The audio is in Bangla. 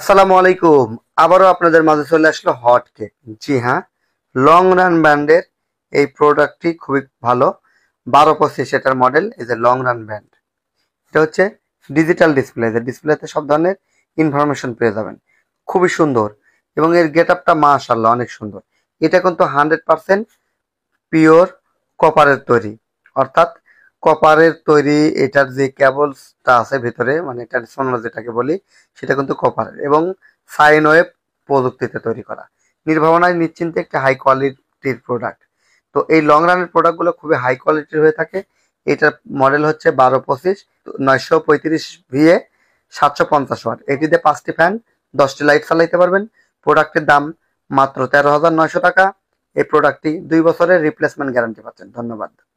আসসালামু আলাইকুম আবারও আপনাদের মাঝে চলে আসলো হট কেক জি হ্যাঁ লং রান ব্র্যান্ডের এই প্রোডাক্টটি খুবই ভালো বারো পঁচিশ এটার model as a long run brand এটা হচ্ছে ডিজিটাল ডিসপ্লে যে ডিসপ্লেতে সব ধরনের ইনফরমেশন পেয়ে যাবেন খুবই সুন্দর এবং এর গেট আপটা আসাল্লাহ অনেক সুন্দর এটা কিন্তু হান্ড্রেড পারসেন্ট পিওর কপারের তৈরি অর্থাৎ কপারের তৈরি এটার যে ক্যাবলসটা আছে ভেতরে মানে ট্রান্সফর্মার যেটাকে বলি সেটা কিন্তু কপারের এবং সাইন ওয়েভ প্রযুক্তিতে তৈরি করা নির্ভাবনায় নিশ্চিন্তে একটা হাই কোয়ালিটির প্রোডাক্ট তো এই লং রানের প্রোডাক্টগুলো খুবই হাই কোয়ালিটির হয়ে থাকে এটার মডেল হচ্ছে বারো পঁচিশ নয়শো পঁয়ত্রিশ ভিএ সাতশো পঞ্চাশ ওয়াট এটিতে পাঁচটি ফ্যান দশটি লাইট চালাইতে পারবেন প্রোডাক্টের দাম মাত্র তেরো হাজার নয়শো টাকা এই প্রোডাক্টটি দুই বছরের রিপ্লেসমেন্ট গ্যারান্টি পাচ্ছেন ধন্যবাদ